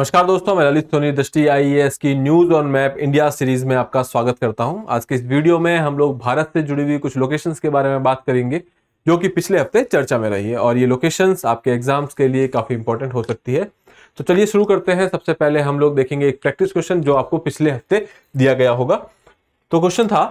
नमस्कार दोस्तों मैं ललित सोनी दृष्टि आई की news on map India series में आपका स्वागत करता हूं आज के इस वीडियो में हम लोग भारत से जुड़ी हुई कुछ लोकेशंस के बारे में बात करेंगे जो कि पिछले हफ्ते चर्चा में रही है और ये लोकेशंस आपके एग्जाम्स के लिए काफी इंपॉर्टेंट हो सकती है तो चलिए शुरू करते हैं सबसे पहले हम लोग देखेंगे एक प्रैक्टिस क्वेश्चन जो आपको पिछले हफ्ते दिया गया होगा तो क्वेश्चन था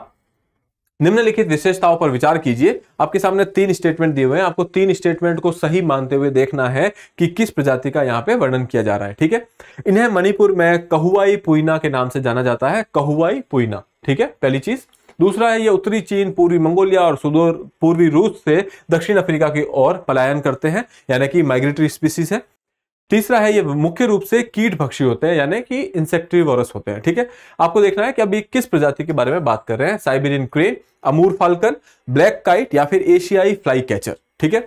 निम्नलिखित विशेषताओं पर विचार कीजिए आपके सामने तीन स्टेटमेंट दिए हुए हैं आपको तीन स्टेटमेंट को सही मानते हुए देखना है कि किस प्रजाति का यहाँ पे वर्णन किया जा रहा है ठीक है इन्हें मणिपुर में कहुआई पुइना के नाम से जाना जाता है कहुआई पुइना ठीक है पहली चीज दूसरा है ये उत्तरी चीन पूर्वी मंगोलिया और सुदूर पूर्वी रूस से दक्षिण अफ्रीका की ओर पलायन करते हैं यानी कि माइग्रेटरी स्पीसीज है तीसरा है ये मुख्य रूप से कीट भक्षी होते हैं यानी कि इंसेक्टिवोरस होते हैं ठीक है आपको देखना है कि अभी किस प्रजाति के बारे में बात कर रहे हैं Siberian crane Amur falcon black kite या फिर एशियाई फ्लाई कैचर ठीक है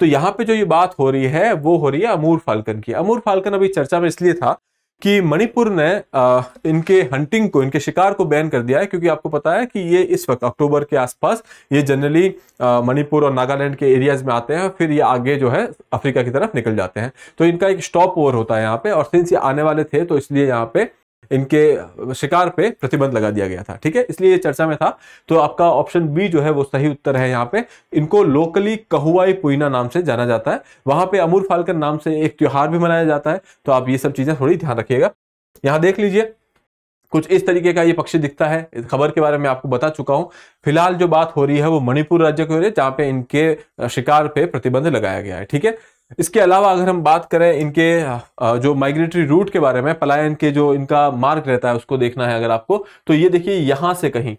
तो यहाँ पे जो ये बात हो रही है वो हो रही है अमूर फाल्कन की अमूर फाल्कन अभी चर्चा में इसलिए था कि मणिपुर ने आ, इनके हंटिंग को इनके शिकार को बैन कर दिया है क्योंकि आपको पता है कि ये इस वक्त अक्टूबर के आसपास ये जनरली मणिपुर और नागालैंड के एरियाज में आते हैं और फिर ये आगे जो है अफ्रीका की तरफ निकल जाते हैं तो इनका एक स्टॉप ओवर होता है यहाँ पे और सिंस ये आने वाले थे तो इसलिए यहाँ पे इनके शिकार पे प्रतिबंध लगा दिया गया था ठीक है इसलिए ये चर्चा में था तो आपका ऑप्शन बी जो है वो सही उत्तर है यहाँ पे इनको लोकली कहुआई पुइना नाम से जाना जाता है वहां पे अमूर फालकर नाम से एक त्योहार भी मनाया जाता है तो आप ये सब चीजें थोड़ी ध्यान रखिएगा यहाँ देख लीजिए कुछ इस तरीके का ये पक्षी दिखता है खबर के बारे में आपको बता चुका हूँ फिलहाल जो बात हो रही है वो मणिपुर राज्य की हो रही है जहाँ पे इनके शिकार पे प्रतिबंध लगाया गया है ठीक है इसके अलावा अगर हम बात करें इनके जो माइग्रेटरी रूट के बारे में पलायन के जो इनका मार्ग रहता है उसको देखना है अगर आपको तो ये देखिए यहां से कहीं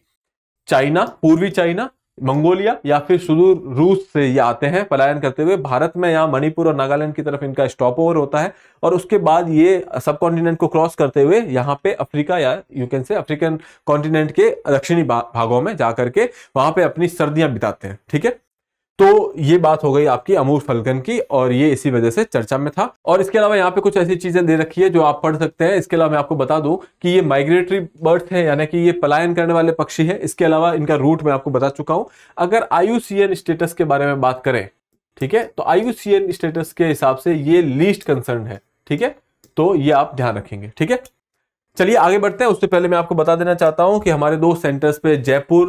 चाइना पूर्वी चाइना मंगोलिया या फिर सुदूर रूस से ये आते हैं पलायन करते हुए भारत में यहाँ मणिपुर और नागालैंड की तरफ इनका स्टॉप ओवर होता है और उसके बाद ये सब कॉन्टिनेंट को क्रॉस करते हुए यहाँ पे अफ्रीका या यू कैन से अफ्रीकन कॉन्टिनेंट के दक्षिणी भागों में जा करके वहां पे अपनी सर्दियां बिताते हैं ठीक है तो ये बात हो गई आपकी अमूर फलकन की और ये इसी वजह से चर्चा में था और इसके अलावा यहाँ पे कुछ ऐसी चीजें दे रखी है जो आप पढ़ सकते हैं इसके अलावा मैं आपको बता दूं कि ये माइग्रेटरी बर्ड है यानी कि ये पलायन करने वाले पक्षी है इसके अलावा इनका रूट मैं आपको बता चुका हूं अगर आयु स्टेटस के बारे में बात करें ठीक है तो आयु स्टेटस के हिसाब से ये लीस्ट कंसर्न है ठीक है तो ये आप ध्यान रखेंगे ठीक है चलिए आगे बढ़ते हैं उससे पहले मैं आपको बता देना चाहता हूं कि हमारे दो सेंटर्स पे जयपुर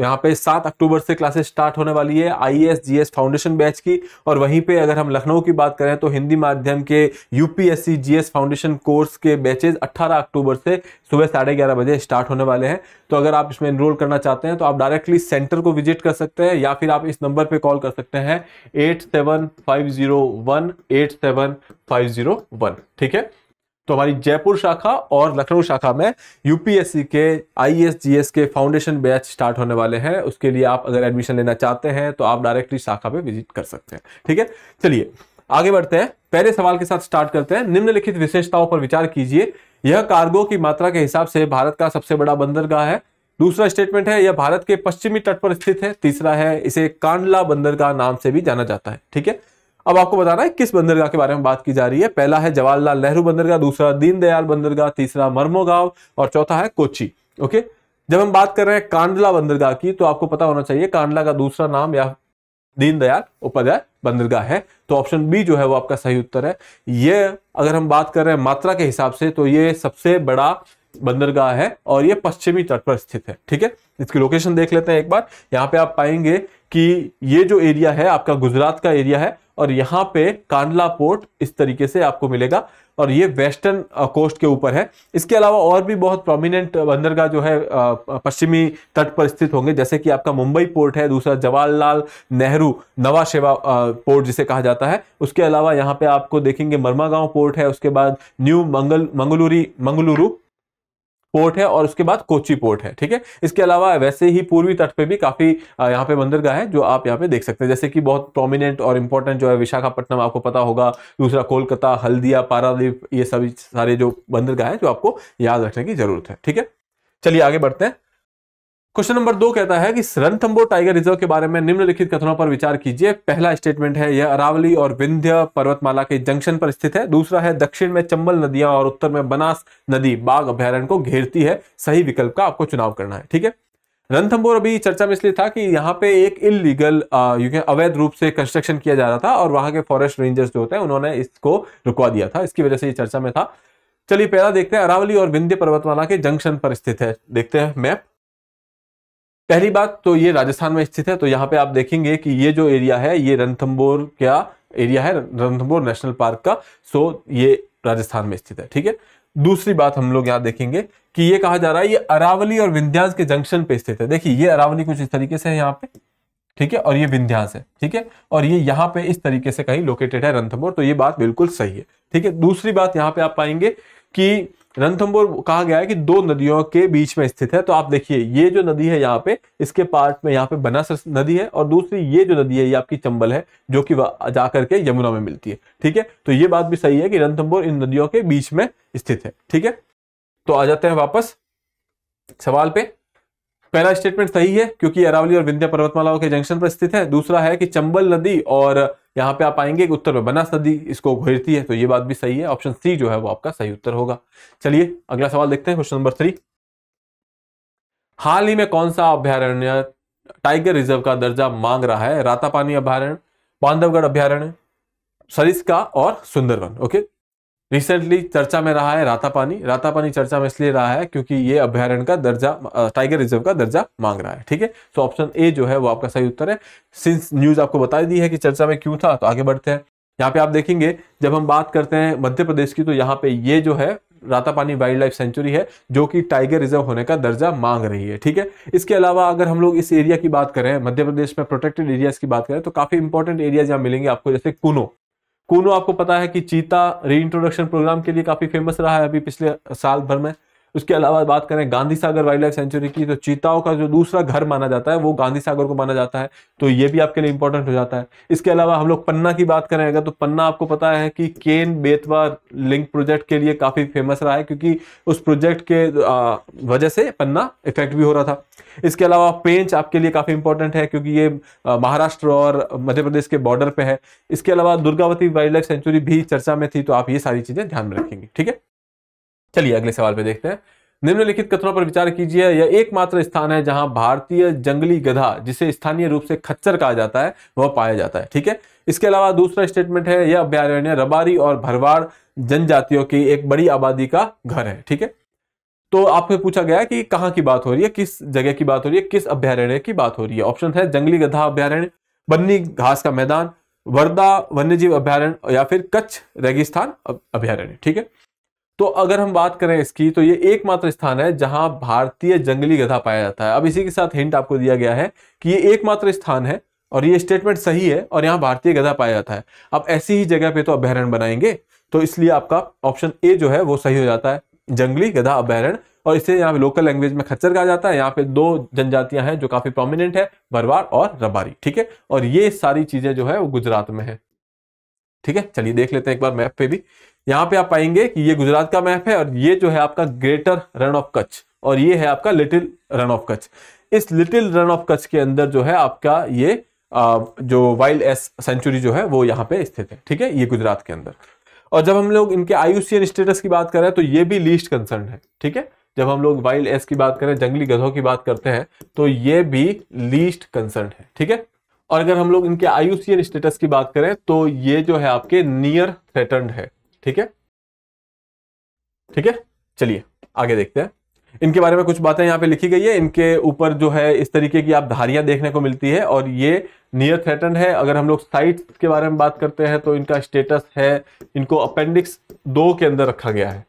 यहाँ पे सात अक्टूबर से क्लासेस स्टार्ट होने वाली है आईएएस जीएस फाउंडेशन बैच की और वहीं पे अगर हम लखनऊ की बात करें तो हिंदी माध्यम के यूपीएससी जीएस फाउंडेशन कोर्स के बैचेज 18 अक्टूबर से सुबह साढ़े ग्यारह बजे स्टार्ट होने वाले हैं तो अगर आप इसमें इनरोल करना चाहते हैं तो आप डायरेक्टली सेंटर को विजिट कर सकते हैं या फिर आप इस नंबर पर कॉल कर सकते हैं एट ठीक है तो हमारी जयपुर शाखा और लखनऊ शाखा में यूपीएससी के एस के फाउंडेशन बैच स्टार्ट होने वाले हैं उसके लिए आप अगर एडमिशन लेना चाहते हैं तो आप डायरेक्टली शाखा पे विजिट कर सकते हैं ठीक है चलिए आगे बढ़ते हैं पहले सवाल के साथ स्टार्ट करते हैं निम्नलिखित विशेषताओं पर विचार कीजिए यह कार्गो की मात्रा के हिसाब से भारत का सबसे बड़ा बंदरगाह है दूसरा स्टेटमेंट है यह भारत के पश्चिमी तट पर स्थित है तीसरा है इसे कांडला बंदरगाह नाम से भी जाना जाता है ठीक है अब आपको बताना है किस बंदरगाह के बारे में बात की जा रही है पहला है जवाहरलाल नेहरू बंदरगाह दूसरा दीनदयाल बंदरगाह तीसरा मर्मो गांव और चौथा है कोची ओके जब हम बात कर रहे हैं कांडला बंदरगाह की तो आपको पता होना चाहिए कांडला का दूसरा नाम या दीनदयाल उपाध्याय बंदरगाह है तो ऑप्शन बी जो है वो आपका सही उत्तर है ये अगर हम बात कर रहे हैं मात्रा के हिसाब से तो ये सबसे बड़ा बंदरगाह है और ये पश्चिमी तट पर स्थित है ठीक है इसकी लोकेशन देख लेते हैं एक बार यहाँ पे आप पाएंगे कि ये जो एरिया है आपका गुजरात का एरिया है और यहाँ पे कांडला पोर्ट इस तरीके से आपको मिलेगा और ये वेस्टर्न कोस्ट के ऊपर है इसके अलावा और भी बहुत प्रोमिनेंट बंदरगाह जो है पश्चिमी तट पर स्थित होंगे जैसे कि आपका मुंबई पोर्ट है दूसरा जवाहरलाल नेहरू नवा सेवा पोर्ट जिसे कहा जाता है उसके अलावा यहाँ पे आपको देखेंगे मर्मा पोर्ट है उसके बाद न्यू मंगल मंगलूरी मंगलुरु पोर्ट है और उसके बाद कोची पोर्ट है ठीक है इसके अलावा वैसे ही पूर्वी तट पे भी काफी यहाँ पे बंदरगाह है जो आप यहाँ पे देख सकते हैं जैसे कि बहुत प्रोमिनेंट और इंपॉर्टेंट जो है विशाखापट्टनम आपको पता होगा दूसरा कोलकाता हल्दिया पारादीप ये सभी सारे जो बंदरगाह है जो आपको याद रखने की जरूरत है ठीक है चलिए आगे बढ़ते हैं क्वेश्चन नंबर दो कहता है कि रणथम्बोर टाइगर रिजर्व के बारे में निम्नलिखित कथनों पर विचार कीजिए पहला स्टेटमेंट है यह अरावली और विंध्य पर्वतमाला के जंक्शन पर स्थित है दूसरा है दक्षिण में चंबल नदियां और उत्तर में बनास नदी बाघ अभ्यारण्य को घेरती है सही विकल्प का आपको चुनाव करना है ठीक है रणथम्बोर अभी चर्चा में इसलिए था कि यहाँ पे एक इलीगल यू कैन अवैध रूप से कंस्ट्रक्शन किया जा रहा था और वहां के फॉरेस्ट रेंजर्स जो होते हैं उन्होंने इसको रुकवा दिया था इसकी वजह से ये चर्चा में था चलिए पहला देखते हैं अरावली और विंध्य पर्वतमाला के जंक्शन पर स्थित है देखते हैं मैप पहली बात तो ये राजस्थान में स्थित है तो यहाँ पे आप देखेंगे कि ये जो एरिया है ये रणथम्बोर का एरिया है रणथम्बोर नेशनल पार्क का सो ये राजस्थान में स्थित है ठीक है दूसरी बात हम लोग यहाँ देखेंगे कि ये कहा जा रहा है ये अरावली और विंध्यास के जंक्शन पे स्थित है देखिए ये अरावली कुछ इस तरीके से है यहाँ पे ठीक है और ये विंध्यास है ठीक है और ये यहाँ पे इस तरीके से कहीं लोकेटेड है रंथम्बोर तो ये बात बिल्कुल सही है ठीक है दूसरी बात यहाँ पे आप पाएंगे कि रणथम्बोर कहा गया है कि दो नदियों के बीच में स्थित है तो आप देखिए ये जो नदी है यहाँ पे इसके पार्ट में यहाँ पे बनासर नदी है और दूसरी ये जो नदी है ये आपकी चंबल है जो कि जाकर के यमुना में मिलती है ठीक है तो ये बात भी सही है कि रणथम्बोर इन नदियों के बीच में स्थित है ठीक है तो आ जाते हैं वापस सवाल पे पहला स्टेटमेंट सही है क्योंकि अरावली और विंध्या पर्वतमालाओं के जंक्शन पर स्थित है दूसरा है कि चंबल नदी और यहाँ पे आप आएंगे उत्तर में बनास नदी इसको घेरती है तो ये बात भी सही है ऑप्शन सी जो है वो आपका सही उत्तर होगा चलिए अगला सवाल देखते हैं क्वेश्चन नंबर थ्री हाल ही में कौन सा अभ्यारण्य टाइगर रिजर्व का दर्जा मांग रहा है रातापानी अभ्यारण्य बांधवगढ़ अभ्यारण्य सरिस्का और सुंदरवन ओके रिसेंटली चर्चा में रहा है रातापानी रातापानी चर्चा में इसलिए रहा है क्योंकि ये अभ्यारण्य का दर्जा टाइगर रिजर्व का दर्जा मांग रहा है ठीक है तो ऑप्शन ए जो है वो आपका सही उत्तर है सिंस न्यूज आपको बता दी है कि चर्चा में क्यों था तो आगे बढ़ते हैं यहाँ पे आप देखेंगे जब हम बात करते हैं मध्य प्रदेश की तो यहाँ पे ये जो है रातापानी वाइल्ड लाइफ सेंचुरी है जो कि टाइगर रिजर्व होने का दर्जा मांग रही है ठीक है इसके अलावा अगर हम लोग इस एरिया की बात करें मध्य प्रदेश में प्रोटेक्टेड एरियाज की बात करें तो काफी इंपॉर्टेंट एरियाज यहाँ मिलेंगे आपको जैसे कुनो कूनो आपको पता है कि चीता री प्रोग्राम के लिए काफी फेमस रहा है अभी पिछले साल भर में उसके अलावा बात करें Gandhi Sagar wildlife sanctuary की तो चीताओं का जो दूसरा घर माना जाता है वो गांधी सागर को माना जाता है तो ये भी आपके लिए इंपॉर्टेंट हो जाता है इसके अलावा हम लोग पन्ना की बात करें अगर तो पन्ना आपको पता है कि केन बेतवा लिंक प्रोजेक्ट के लिए काफ़ी फेमस रहा है क्योंकि उस प्रोजेक्ट के वजह से पन्ना इफेक्ट भी हो रहा था इसके अलावा पेंच आपके लिए काफ़ी इंपॉर्टेंट है क्योंकि ये महाराष्ट्र और मध्य प्रदेश के बॉर्डर पे है इसके अलावा दुर्गावती वाइल्ड लाइफ सेंचुरी भी चर्चा में थी तो आप ये सारी चीज़ें ध्यान में रखेंगे ठीक है चलिए अगले सवाल पे देखते हैं निम्नलिखित कथनों पर विचार कीजिए यह एकमात्र स्थान है जहां भारतीय जंगली गधा जिसे स्थानीय रूप से खच्चर कहा जाता है वह पाया जाता है ठीक है इसके अलावा दूसरा स्टेटमेंट है यह अभ्यारण्य रबारी और भरवाड़ जनजातियों की एक बड़ी आबादी का घर है ठीक है तो आपसे पूछा गया कि कहाँ की बात हो रही है किस जगह की बात हो रही है किस अभ्यारण्य की बात हो रही है ऑप्शन है जंगली गधा अभ्यारण्य बन्नी घास का मैदान वर्दा वन्यजीव अभ्यारण्य या फिर कच्छ रेगिस्तान अभ्यारण्य ठीक है तो अगर हम बात करें इसकी तो ये एकमात्र स्थान है जहां भारतीय जंगली गधा पाया जाता है अब इसी के साथ हिंट आपको दिया गया है कि ये एकमात्र स्थान है और ये स्टेटमेंट सही है और यहाँ भारतीय गधा पाया जाता है अब ऐसी ही जगह पे तो अभ्यारण बनाएंगे तो इसलिए आपका ऑप्शन ए जो है वो सही हो जाता है जंगली गधा अभ्यारण और इसे यहाँ पे लोकल लैंग्वेज में खच्चर कहा जाता है यहाँ पे दो जनजातियां हैं जो काफी प्रोमिनेंट है भरवार और रबारी ठीक है और ये सारी चीजें जो है वो गुजरात में है ठीक है चलिए देख लेते हैं एक बार मैप पे भी यहाँ पे आप पाएंगे कि ये गुजरात का मैप है और ये जो है आपका ग्रेटर रन ऑफ कच्छ और ये है आपका लिटिल रन ऑफ कच्छ इस लिटिल रन ऑफ कच्छ के अंदर जो है आपका ये जो वाइल्ड एस सेंचुरी जो है वो यहाँ पे स्थित है ठीक है ये गुजरात के अंदर और जब हम लोग इनके आयुषियन स्टेटस की बात करें तो ये भी लीस्ट कंसर्न है ठीक है जब हम लोग वाइल्ड एस की बात करें जंगली गधों की बात करते हैं तो ये भी लीस्ट कंसर्न है ठीक है और अगर हम लोग इनके आयुषियन स्टेटस की बात करें तो ये जो है आपके नियर थ्रेटर्ड है ठीक है ठीक है चलिए आगे देखते हैं इनके बारे में कुछ बातें यहाँ पे लिखी गई है इनके ऊपर जो है इस तरीके की आप धारियां देखने को मिलती है और ये नियर थ्रेटन है अगर हम लोग साइट के बारे में बात करते हैं तो इनका स्टेटस है इनको अपेंडिक्स दो के अंदर रखा गया है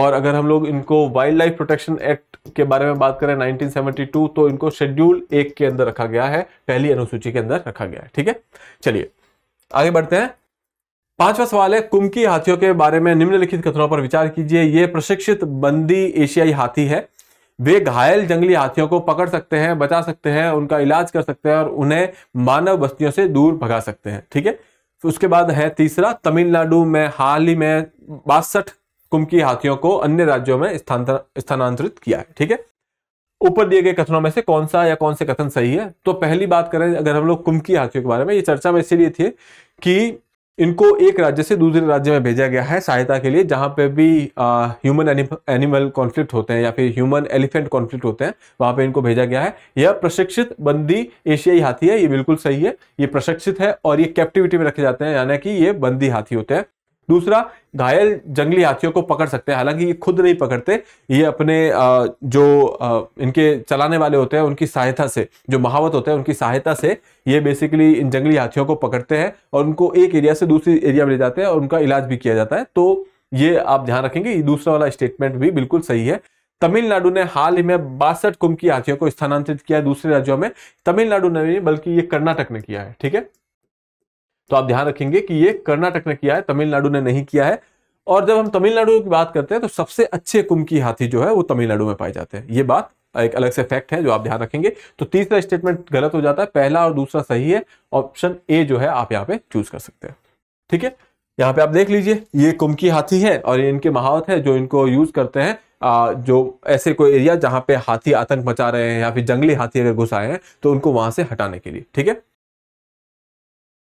और अगर हम लोग इनको वाइल्ड लाइफ प्रोटेक्शन एक्ट के बारे में बात करें 1972 तो इनको शेड्यूल एक के अंदर रखा गया है पहली अनुसूची के अंदर रखा गया है ठीक है चलिए आगे बढ़ते हैं पांचवा सवाल है कुमकी हाथियों के बारे में निम्नलिखित कथनों पर विचार कीजिए ये प्रशिक्षित बंदी एशियाई हाथी है वे घायल जंगली हाथियों को पकड़ सकते हैं बचा सकते हैं उनका इलाज कर सकते हैं और उन्हें मानव बस्तियों से दूर भगा सकते हैं ठीक है तो उसके बाद है तीसरा तमिलनाडु में हाल ही में बासठ कुमकी हाथियों को अन्य राज्यों में स्थानांतरित किया है ठीक है ऊपर दिए गए कथनों में से कौन सा या कौन से कथन सही है तो पहली बात करें अगर हम लोग कुमकी हाथियों के बारे में ये चर्चा में इसीलिए थी कि इनको एक राज्य से दूसरे राज्य में भेजा गया है सहायता के लिए जहाँ पे भी ह्यूमन एनिमल कॉन्फ्लिक्ट होते हैं या फिर ह्यूमन एलिफेंट कॉन्फ्लिक्ट होते हैं वहाँ पे इनको भेजा गया है यह प्रशिक्षित बंदी एशियाई हाथी है ये बिल्कुल सही है ये प्रशिक्षित है और ये कैप्टिविटी में रखे जाते हैं यानी कि ये बंदी हाथी होते हैं दूसरा घायल जंगली हाथियों को पकड़ सकते हैं हालांकि ये खुद नहीं पकड़ते ये अपने जो इनके चलाने वाले होते हैं उनकी सहायता से जो महावत होते हैं उनकी सहायता से ये बेसिकली इन जंगली हाथियों को पकड़ते हैं और उनको एक एरिया से दूसरी एरिया में ले जाते हैं और उनका इलाज भी किया जाता है तो ये आप ध्यान रखेंगे ये दूसरा वाला स्टेटमेंट भी बिल्कुल सही है तमिलनाडु ने हाल ही में बासठ कुंभ की हाथियों को स्थानांतरित किया दूसरे राज्यों में तमिलनाडु ने नहीं बल्कि ये कर्नाटक ने किया है ठीक है तो आप ध्यान रखेंगे कि ये कर्नाटक ने किया है तमिलनाडु ने नहीं किया है और जब हम तमिलनाडु की बात करते हैं तो सबसे अच्छे कुंभ की हाथी जो है वो तमिलनाडु में पाए जाते हैं ये बात एक अलग से फैक्ट है जो आप ध्यान रखेंगे तो तीसरा स्टेटमेंट गलत हो जाता है पहला और दूसरा सही है ऑप्शन ए जो है आप यहाँ पे चूज कर सकते हैं ठीक है यहाँ पे आप देख लीजिए ये कुंभ की हाथी है और ये इनके महावत है जो इनको यूज करते हैं जो ऐसे कोई एरिया जहां पे हाथी आतंक मचा रहे हैं या फिर जंगली हाथी अगर घुस आए हैं तो उनको वहां से हटाने के लिए ठीक है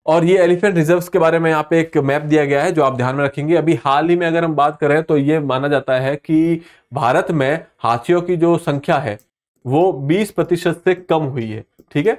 और ये एलिफेंट रिजर्व्स के बारे में यहाँ पे एक मैप दिया गया है जो आप ध्यान में रखेंगे अभी हाल ही में अगर हम बात करें तो ये माना जाता है कि भारत में हाथियों की जो संख्या है वो 20 प्रतिशत से कम हुई है ठीक है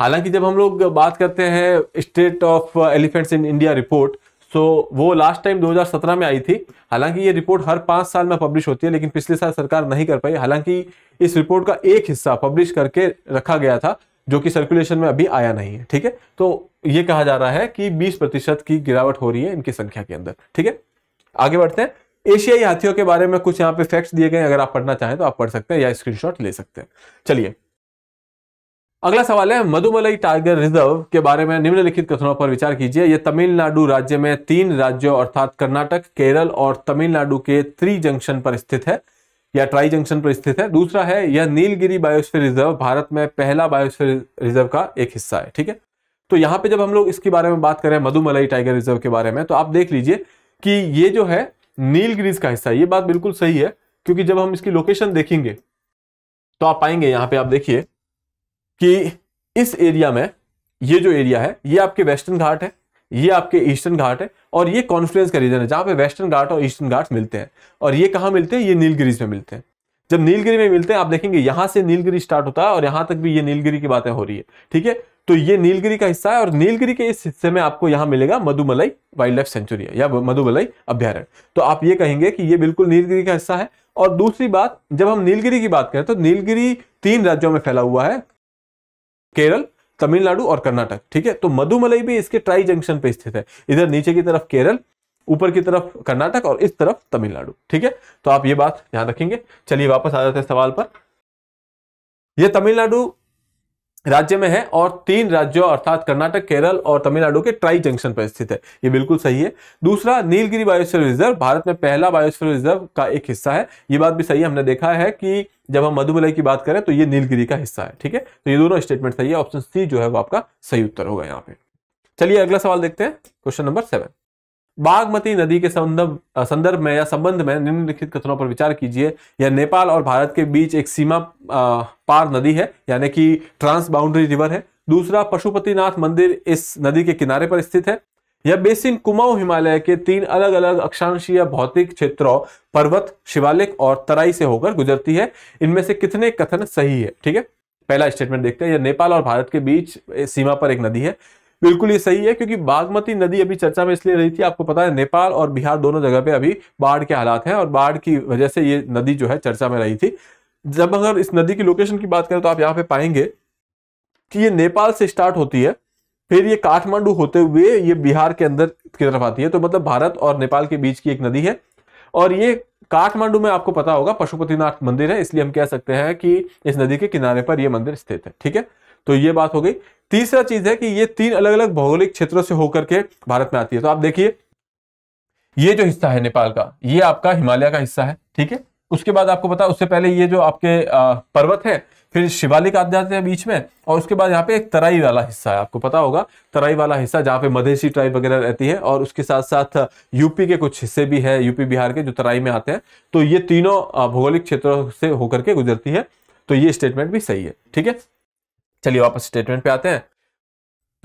हालांकि जब हम लोग बात करते हैं state of elephants in India report so वो लास्ट टाइम 2017 में आई थी हालांकि ये रिपोर्ट हर पांच साल में पब्लिश होती है लेकिन पिछले साल सरकार नहीं कर पाई हालांकि इस रिपोर्ट का एक हिस्सा पब्लिश करके रखा गया था जो कि सर्कुलेशन में अभी आया नहीं है ठीक है तो ये कहा जा रहा है कि 20 प्रतिशत की गिरावट हो रही है इनकी संख्या के अंदर ठीक है आगे बढ़ते हैं एशियाई हाथियों के बारे में कुछ यहाँ पे फैक्ट्स दिए गए अगर आप पढ़ना चाहें तो आप पढ़ सकते हैं या स्क्रीनशॉट ले सकते हैं चलिए अगला सवाल है मधुमलई टाइगर रिजर्व के बारे में निम्नलिखित कथनों पर विचार कीजिए यह तमिलनाडु राज्य में तीन राज्यों अर्थात कर्नाटक केरल और तमिलनाडु के त्रि जंक्शन पर स्थित है या ट्राई जंक्शन पर स्थित है दूसरा है यह नीलगिरी बायोस्फीयर रिजर्व भारत में पहला बायोस्फीयर रिजर्व का एक हिस्सा है ठीक है तो यहाँ पे जब हम लोग इसके बारे में बात करें मधुमलाई टाइगर रिजर्व के बारे में तो आप देख लीजिए कि ये जो है नीलगिरीज का हिस्सा है ये बात बिल्कुल सही है क्योंकि जब हम इसकी लोकेशन देखेंगे तो आप पाएंगे यहाँ पे आप देखिए कि इस एरिया में ये जो एरिया है ये आपके वेस्टर्न घाट है ये आपके ईस्टर्न घाट है और ये कॉन्फ्लुएंस का रीजन है जहाँ पे वेस्टर्न घाट और ईस्टर्न घाट मिलते हैं और ये कहाँ मिलते हैं ये नीलगिरीज में मिलते हैं जब नीलगिरी में मिलते हैं आप देखेंगे यहाँ से नीलगिरी स्टार्ट होता है और यहाँ तक भी ये नीलगिरी की बातें हो रही है ठीक है तो ये नीलगिरी का हिस्सा है और नीलगिरी के इस हिस्से में आपको यहाँ मिलेगा मधुमलाई वाइल्ड लाइफ सेंचुरी या मधुमलाई अभ्यारण्य तो आप ये कहेंगे कि ये बिल्कुल नीलगिरी का हिस्सा है और दूसरी बात जब हम नीलगिरी की बात करें तो नीलगिरी तीन राज्यों में फैला हुआ है केरल तमिलनाडु और कर्नाटक ठीक है तो मधुमलई भी इसके ट्राई जंक्शन पे स्थित है इधर नीचे की तरफ केरल ऊपर की तरफ कर्नाटक और इस तरफ तमिलनाडु ठीक है तो आप ये बात ध्यान रखेंगे चलिए वापस आ जाते हैं सवाल पर यह तमिलनाडु राज्य में है और तीन राज्यों अर्थात कर्नाटक केरल और तमिलनाडु के ट्राई जंक्शन पर स्थित है ये बिल्कुल सही है दूसरा नीलगिरी बायोस्फीयर रिजर्व भारत में पहला बायोस्फीयर रिजर्व का एक हिस्सा है ये बात भी सही है हमने देखा है कि जब हम मधुमलय की बात करें तो ये नीलगिरी का हिस्सा है ठीक है तो ये दोनों स्टेटमेंट सही है ऑप्शन सी जो है वो आपका सही उत्तर होगा यहाँ पे चलिए अगला सवाल देखते हैं क्वेश्चन नंबर सेवन बागमती नदी के संदर्भ संदर्भ में या संबंध में निम्नलिखित कथनों पर विचार कीजिए यह नेपाल और भारत के बीच एक सीमा पार नदी है यानी कि ट्रांस बाउंड्री रिवर है दूसरा पशुपतिनाथ मंदिर इस नदी के किनारे पर स्थित है यह बेसिन कुमाऊं हिमालय के तीन अलग अलग अक्षांशीय भौतिक क्षेत्रों पर्वत शिवालिक और तराई से होकर गुजरती है इनमें से कितने कथन सही है ठीक है पहला स्टेटमेंट देखते हैं यह नेपाल और भारत के बीच सीमा पर एक नदी है बिल्कुल ये सही है क्योंकि बागमती नदी अभी चर्चा में इसलिए रही थी आपको पता है नेपाल और बिहार दोनों जगह पे अभी बाढ़ के हालात हैं और बाढ़ की वजह से ये नदी जो है चर्चा में रही थी जब अगर इस नदी की लोकेशन की बात करें तो आप यहाँ पे पाएंगे कि ये नेपाल से स्टार्ट होती है फिर ये काठमांडू होते हुए ये बिहार के अंदर की तरफ आती है तो मतलब भारत और नेपाल के बीच की एक नदी है और ये काठमांडू में आपको पता होगा पशुपतिनाथ मंदिर है इसलिए हम कह सकते हैं कि इस नदी के किनारे पर यह मंदिर स्थित है ठीक है तो ये बात हो गई तीसरा चीज है कि ये तीन अलग अलग भौगोलिक क्षेत्रों से होकर के भारत में आती है तो आप देखिए ये जो हिस्सा है नेपाल का ये आपका हिमालय का हिस्सा है ठीक है उसके बाद आपको पता उससे पहले ये जो आपके पर्वत है फिर शिवालिक आप जाते हैं बीच में और उसके बाद यहाँ पे एक तराई वाला हिस्सा है आपको पता होगा तराई वाला हिस्सा जहाँ पे मधेशी ट्राइब वगैरह रहती है और उसके साथ साथ यूपी के कुछ हिस्से भी है यूपी बिहार के जो तराई में आते हैं तो ये तीनों भौगोलिक क्षेत्रों से होकर के गुजरती है तो ये स्टेटमेंट भी सही है ठीक है चलिए वापस स्टेटमेंट पे आते हैं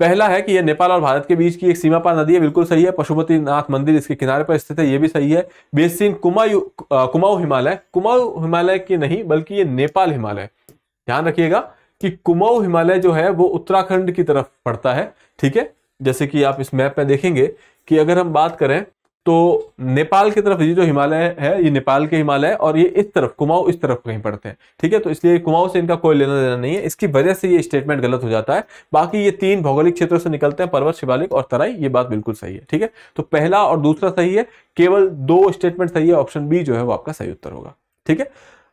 पहला है कि यह नेपाल और भारत के बीच की एक सीमा पार नदी है बिल्कुल सही है पशुपति नाथ मंदिर इसके किनारे पर स्थित है ये भी सही है बेसिन कुमायु कुमाऊ हिमालय कुमाऊ हिमालय की नहीं बल्कि ये नेपाल हिमालय ध्यान रखिएगा कि कुमाऊ हिमालय जो है वो उत्तराखंड की तरफ पड़ता है ठीक है जैसे कि आप इस मैप में देखेंगे कि अगर हम बात करें तो नेपाल की तरफ ये जो हिमालय है ये नेपाल के हिमालय है और ये इस तरफ कुमाऊं इस तरफ कहीं पड़ते हैं ठीक है तो इसलिए कुमाऊं से इनका कोई लेना देना नहीं है इसकी वजह से ये स्टेटमेंट गलत हो जाता है बाकी ये तीन भौगोलिक क्षेत्रों से निकलते हैं पर्वत शिवालिक और तराई ये बात बिल्कुल सही है ठीक है तो पहला और दूसरा सही है केवल दो स्टेटमेंट सही है ऑप्शन बी जो है वो आपका सही उत्तर होगा ठीक है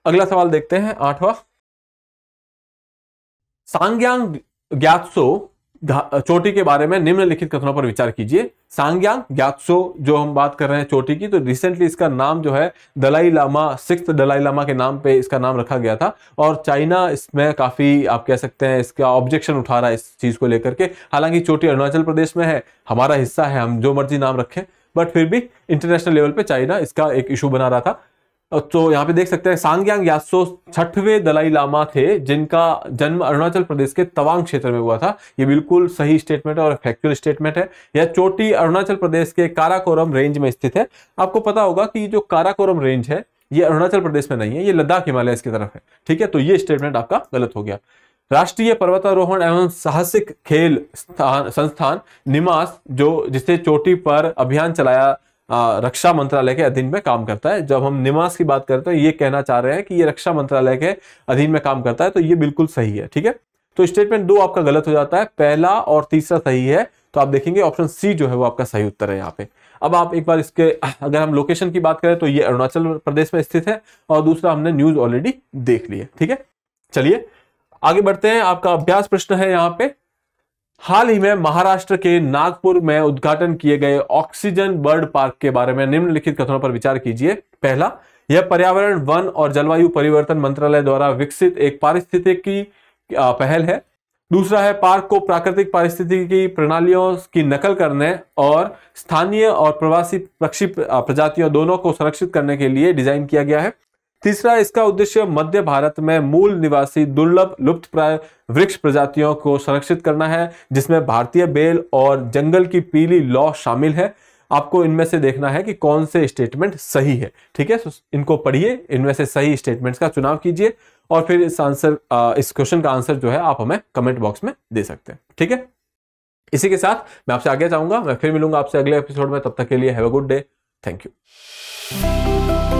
अगला सवाल देखते हैं आठवा सांग्यांग ज्ञातसो चोटी के बारे में निम्नलिखित कथनों पर विचार कीजिए सांग्यांग ग्याक्सो जो हम बात कर रहे हैं चोटी की तो रिसेंटली इसका नाम जो है दलाई लामा सिक्स दलाई लामा के नाम पे इसका नाम रखा गया था और चाइना इसमें काफ़ी आप कह सकते हैं इसका ऑब्जेक्शन उठा रहा है इस चीज़ को लेकर के हालांकि चोटी अरुणाचल प्रदेश में है हमारा हिस्सा है हम जो मर्जी नाम रखें बट फिर भी इंटरनेशनल लेवल पे चाइना इसका एक इशू बना रहा था तो यहाँ पे देख सकते हैं सांग्यांग यासो छठवें दलाई लामा थे जिनका जन्म अरुणाचल प्रदेश के तवांग क्षेत्र में हुआ था ये बिल्कुल सही स्टेटमेंट है और फैक्चुअल स्टेटमेंट है यह चोटी अरुणाचल प्रदेश के काराकोरम रेंज में स्थित है आपको पता होगा कि जो काराकोरम रेंज है ये अरुणाचल प्रदेश में नहीं है ये लद्दाख हिमालय की तरफ है ठीक है तो ये स्टेटमेंट आपका गलत हो गया राष्ट्रीय पर्वतारोहण एवं साहसिक खेल संस्थान निमास जो जिसे चोटी पर अभियान चलाया रक्षा मंत्रालय के अधीन में काम करता है जब हम निवास की बात करते हैं ये कहना चाह रहे हैं कि ये रक्षा मंत्रालय के अधीन में काम करता है तो ये बिल्कुल सही है ठीक है तो स्टेटमेंट दो आपका गलत हो जाता है पहला और तीसरा सही है तो आप देखेंगे ऑप्शन सी जो है वो आपका सही उत्तर है यहाँ पे अब आप एक बार इसके अगर हम लोकेशन की बात करें तो ये अरुणाचल प्रदेश में स्थित है और दूसरा हमने न्यूज ऑलरेडी देख ली है ठीक है चलिए आगे बढ़ते हैं आपका अभ्यास प्रश्न है यहाँ पे हाल ही में महाराष्ट्र के नागपुर में उद्घाटन किए गए ऑक्सीजन बर्ड पार्क के बारे में निम्नलिखित कथनों पर विचार कीजिए पहला यह पर्यावरण वन और जलवायु परिवर्तन मंत्रालय द्वारा विकसित एक पारिस्थितिकी पहल है दूसरा है पार्क को प्राकृतिक पारिस्थितिकी प्रणालियों की नकल करने और स्थानीय और प्रवासी पक्षी प्रजातियों दोनों को संरक्षित करने के लिए डिजाइन किया गया है तीसरा इसका उद्देश्य मध्य भारत में मूल निवासी दुर्लभ लुप्त प्राय वृक्ष प्रजातियों को संरक्षित करना है जिसमें भारतीय बेल और जंगल की पीली लौ शामिल है आपको इनमें से देखना है कि कौन से स्टेटमेंट सही है ठीक है इनको पढ़िए इनमें से सही स्टेटमेंट का चुनाव कीजिए और फिर इस आंसर इस क्वेश्चन का आंसर जो है आप हमें कमेंट बॉक्स में दे सकते हैं ठीक है इसी के साथ मैं आपसे आगे जाऊंगा मैं फिर मिलूंगा आपसे अगले एपिसोड में तब तक के लिए have a good day thank you